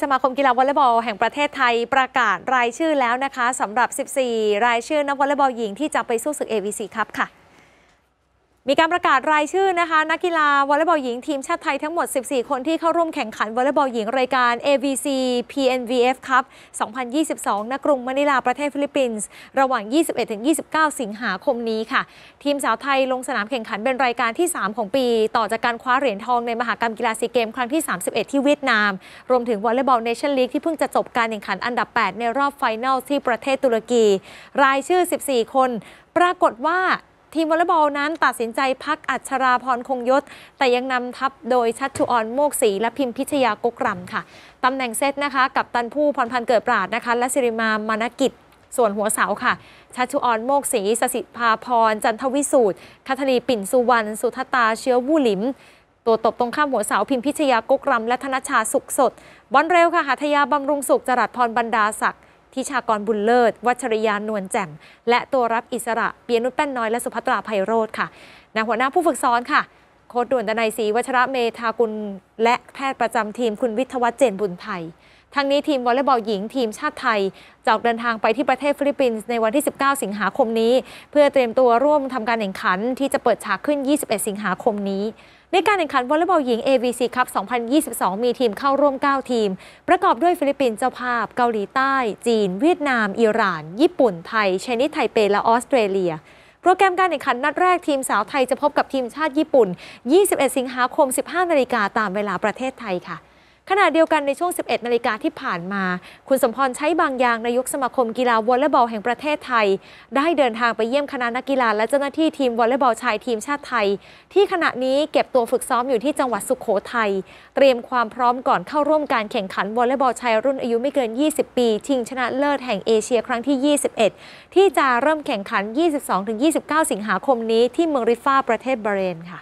สมาคมกีฬาวอลเลย์บอล แห่งประเทศไทยประกาศ รายชื่อแล้วนะคะสำหรับ 14 รายชื่อนักวอลเลย์บอลหญิงที่จะไปสู้ศึก a ซ c คัพค่ะมีการประกาศรายชื่อนะคะ นักกีฬาวอลเลย์บอลหญิงทีมชาติไทยทั้งหมด 14 คนที่เข้าร่วมแข่งขันวอลเลย์บอลหญิงรายการ AVC PNVF Cup 2022 ณ กรุงมะนิลาประเทศฟิลิปปินส์ระหว่าง 21-29 สิงหาคมนี้ค่ะ ทีมสาวไทยลงสนามแข่งขันเป็นรายการที่ 3 ของปี ต่อจากการคว้าเหรียญทองในมหกรรมกีฬาซีเกมครั้งที่ 31 ที่เวียดนาม รวมถึงวอลเลย์บอลเนชั่นลีกที่เพิ่งจะจบการแข่งขันอันดับ 8 ในรอบไฟแนลที่ประเทศตุรกี รายชื่อ 14 คน ปรากฏว่าทีมวอลเลย์บอลนั้นตัดสินใจพักอัชราพรคงยศ แต่ยังนำทัพโดยชัดชุออนโมกศรีและพิมพิชยากกรมค่ะตำแหน่งเซตนะคะกับตันผู้พรพันเกิดปราดนะคะและสิริมามานกิจ ส่วนหัวเสาค่ะ ชัชุออนโมกศรีสสิภาพรจันทวิสูตรคาทลีปิ่นสุวรรณสุทตาเชื้อวูหลิม ตัวตบตรงข้ามหัวเสาพิมพิชยากกรมและธนชาสุขสดบอลเร็วค่ะหัทยาบำรุงสุขจรัสพรบรรดาศักดิ์ทิชากรบุญเลิศ วัชริยานวลแจ่มและตัวรับอิสระเปียนุชแป้นน้อย และสุภัตราไพโรธค่ะนะหัวหน้าผู้ฝึกสอนค่ะ โค้ดด่วนดนายศรีวัชระเมธากุล และแพทย์ประจำทีม คุณวิทวัฒเจนบุญไทยทั้งนี้ทีมวอลเลย์บอลหญิงทีมชาติไทยจะออกเดินทางไปที่ประเทศฟิลิปปินส์ในวันที่ 19 สิงหาคมนี้ เพื่อเตรียมตัวร่วมทำการแข่งขันที่จะเปิดฉากขึ้น 21 สิงหาคมนี้ ในการแข่งขันวอลเลย์บอลหญิง AVC ครับ2022 มีทีมเข้าร่วม 9 ทีม ประกอบด้วยฟิลิปปินส์ เจ้าภาพ เกาหลีใต้ จีน เวียดนาม อิหร่าน ญี่ปุ่น ไทยชนิดไทเปและออสเตรเลีย โปรแกรมการแข่งขัน นัดแรกทีมสาวไทยจะพบกับทีมชาติญี่ปุ่น 21 สิงหาคม 15 นาฬิกาตามเวลาประเทศไทยค่ะขณะเดียวกันในช่วง 11 นาฬิกาที่ผ่านมา คุณสมพรใช้บางอย่างนายกสมาคมกีฬาวอลเลย์บอลแห่งประเทศไทย ได้เดินทางไปเยี่ยมคณะนักกีฬา และเจ้าหน้าที่ทีมวอลเลย์บอลชายทีมชาติไทย ที่ขณะนี้เก็บตัวฝึกซ้อมอยู่ที่จังหวัดสุขโขทยัยเตรียมความพร้อมก่อนเข้าร่วมการแข่งขันวอลเลย์บอลชายรุ่นอายุไม่เกิน 20 ปีชิงชนะเลิศแห่งเอเชียครั้งที่ 21 ที่จะเริ่มแข่งขัน 22-29 สิงหาคมนี้ ที่เมืองริฟ่าประเทศบาเรนค่ะ